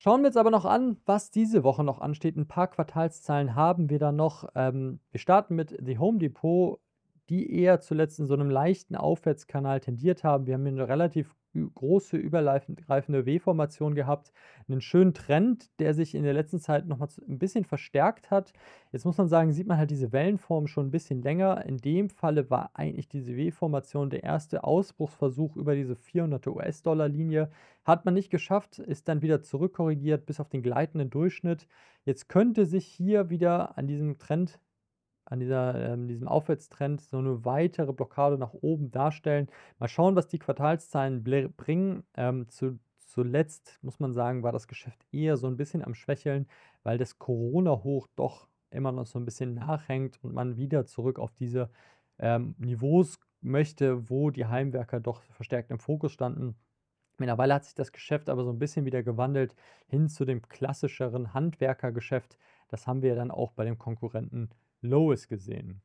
Schauen wir uns aber noch an, was diese Woche noch ansteht. Ein paar Quartalszahlen haben wir da noch. Ähm, wir starten mit The Home Depot die eher zuletzt in so einem leichten Aufwärtskanal tendiert haben. Wir haben hier eine relativ große übergreifende W-Formation gehabt, einen schönen Trend, der sich in der letzten Zeit nochmal ein bisschen verstärkt hat. Jetzt muss man sagen, sieht man halt diese Wellenform schon ein bisschen länger. In dem Falle war eigentlich diese W-Formation der erste Ausbruchsversuch über diese 400 us US-Dollar-Linie. Hat man nicht geschafft, ist dann wieder zurückkorrigiert bis auf den gleitenden Durchschnitt. Jetzt könnte sich hier wieder an diesem Trend an dieser, ähm, diesem Aufwärtstrend so eine weitere Blockade nach oben darstellen. Mal schauen, was die Quartalszahlen bringen. Ähm, zu, zuletzt muss man sagen, war das Geschäft eher so ein bisschen am Schwächeln, weil das Corona-Hoch doch immer noch so ein bisschen nachhängt und man wieder zurück auf diese ähm, Niveaus möchte, wo die Heimwerker doch verstärkt im Fokus standen. Mittlerweile hat sich das Geschäft aber so ein bisschen wieder gewandelt hin zu dem klassischeren Handwerkergeschäft. Das haben wir dann auch bei dem Konkurrenten Lois gesehen.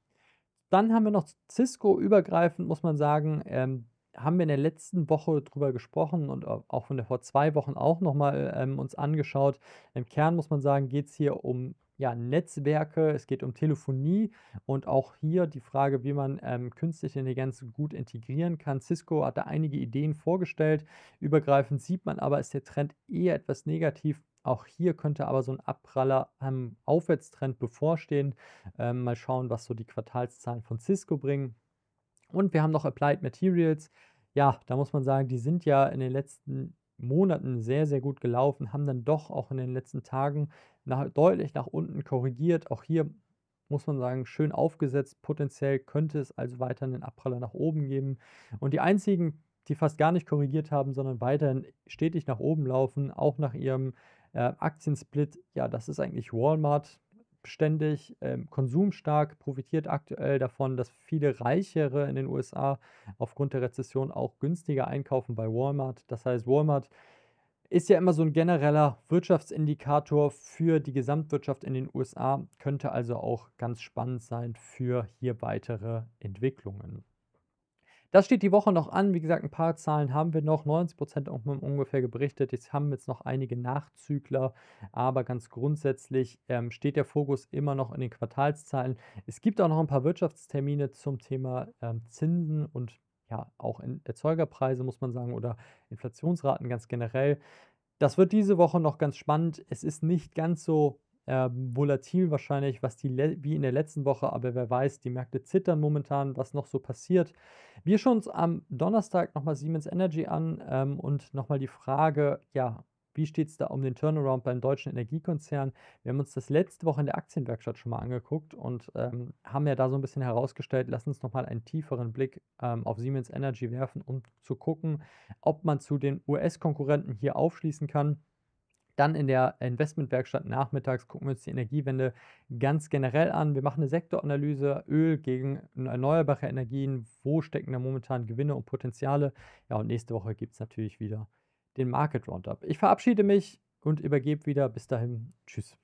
Dann haben wir noch Cisco übergreifend, muss man sagen, ähm, haben wir in der letzten Woche drüber gesprochen und auch von der vor zwei Wochen auch nochmal ähm, uns angeschaut. Im Kern muss man sagen, geht es hier um ja, Netzwerke, es geht um Telefonie und auch hier die Frage, wie man ähm, künstliche Intelligenz gut integrieren kann. Cisco hat da einige Ideen vorgestellt. Übergreifend sieht man aber, ist der Trend eher etwas negativ auch hier könnte aber so ein Abpraller am ähm, Aufwärtstrend bevorstehen. Ähm, mal schauen, was so die Quartalszahlen von Cisco bringen. Und wir haben noch Applied Materials. Ja, da muss man sagen, die sind ja in den letzten Monaten sehr, sehr gut gelaufen, haben dann doch auch in den letzten Tagen nach, deutlich nach unten korrigiert. Auch hier muss man sagen, schön aufgesetzt. Potenziell könnte es also weiterhin einen Abpraller nach oben geben. Und die einzigen, die fast gar nicht korrigiert haben, sondern weiterhin stetig nach oben laufen, auch nach ihrem äh, Aktiensplit, ja, das ist eigentlich Walmart ständig, ähm, konsumstark, profitiert aktuell davon, dass viele Reichere in den USA aufgrund der Rezession auch günstiger einkaufen bei Walmart. Das heißt, Walmart ist ja immer so ein genereller Wirtschaftsindikator für die Gesamtwirtschaft in den USA, könnte also auch ganz spannend sein für hier weitere Entwicklungen. Das steht die Woche noch an. Wie gesagt, ein paar Zahlen haben wir noch. 90 Prozent ungefähr geberichtet. Jetzt haben jetzt noch einige Nachzügler. Aber ganz grundsätzlich ähm, steht der Fokus immer noch in den Quartalszahlen. Es gibt auch noch ein paar Wirtschaftstermine zum Thema ähm, Zinsen und ja, auch Erzeugerpreise, muss man sagen, oder Inflationsraten ganz generell. Das wird diese Woche noch ganz spannend. Es ist nicht ganz so ähm, volatil wahrscheinlich, was die wie in der letzten Woche, aber wer weiß, die Märkte zittern momentan, was noch so passiert. Wir schauen uns am Donnerstag nochmal Siemens Energy an ähm, und nochmal die Frage, ja, wie steht es da um den Turnaround beim deutschen Energiekonzern? Wir haben uns das letzte Woche in der Aktienwerkstatt schon mal angeguckt und ähm, haben ja da so ein bisschen herausgestellt, lass uns nochmal einen tieferen Blick ähm, auf Siemens Energy werfen, um zu gucken, ob man zu den US-Konkurrenten hier aufschließen kann. Dann in der Investmentwerkstatt nachmittags gucken wir uns die Energiewende ganz generell an. Wir machen eine Sektoranalyse, Öl gegen erneuerbare Energien, wo stecken da momentan Gewinne und Potenziale. Ja, und nächste Woche gibt es natürlich wieder den Market Roundup. Ich verabschiede mich und übergebe wieder. Bis dahin, tschüss.